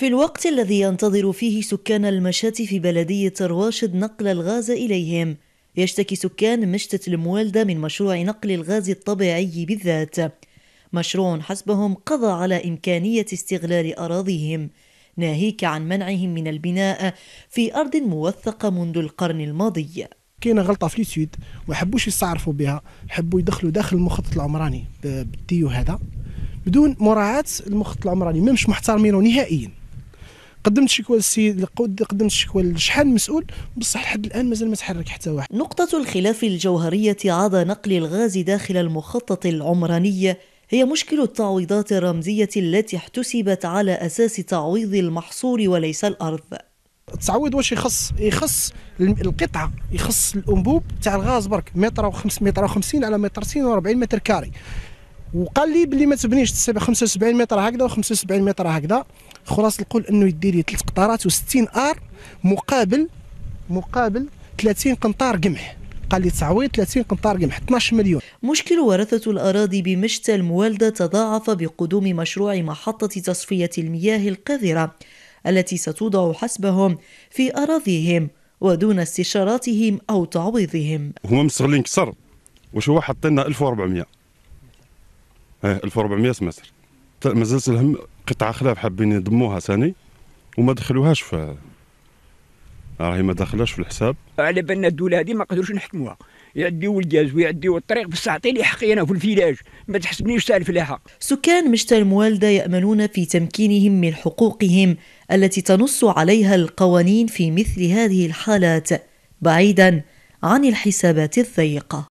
في الوقت الذي ينتظر فيه سكان المشاة في بلدية رواشد نقل الغاز إليهم يشتكي سكان مشتة الموالدة من مشروع نقل الغاز الطبيعي بالذات مشروع حسبهم قضى على إمكانية استغلال أراضيهم ناهيك عن منعهم من البناء في أرض موثقة منذ القرن الماضي كاينه غلطه في السويد وحبوش حبوش يستعرفوا بها حبوا يدخلوا داخل المخطط العمراني بالديو هذا بدون مراعاه المخطط العمراني مش محترمينه نهائيا قدمت شكوى للسيد قدمت شكوى لشحال المسؤول مسؤول بصح لحد الان مازال ما تحرك حتى واحد نقطه الخلاف الجوهريه عدا نقل الغاز داخل المخطط العمراني هي مشكل التعويضات الرمزيه التي احتسبت على اساس تعويض المحصول وليس الارض التعويض واش يخص يخص القطعه يخص الانبوب تاع الغاز برك متر و5 متر و50 على متر و40 متر كاري وقال لي بلي ما تبنيش 75 متر هكذا و75 متر هكذا خلاص القول انه يدير لي ثلاث قطارات و60 ار مقابل مقابل 30 قنطار قمح قال لي تعويض 30 قنطار قمح 12 مليون مشكل ورثة الأراضي بمشتى الموالدة تضاعف بقدوم مشروع محطة تصفية المياه القذرة التي ستوضع حسبهم في أراضيهم ودون استشاراتهم أو تعويضهم هما مستغلين كسر وشو حاطين لنا 1400 ايه آه، 1400 متر مازال لهم قطعه خلاف حابين يضموها ثاني وما دخلوهاش في راهي ما دخلاش في الحساب على بالنا الدوله هذه ما قدروش نحكموها يعديو الجاز ويعديو الطريق بصح عطيني حقي انا في الفيلاج ما تحسبنيش سالف لها سكان مشتى الموالده ياملون في تمكينهم من حقوقهم التي تنص عليها القوانين في مثل هذه الحالات بعيدا عن الحسابات الضيقه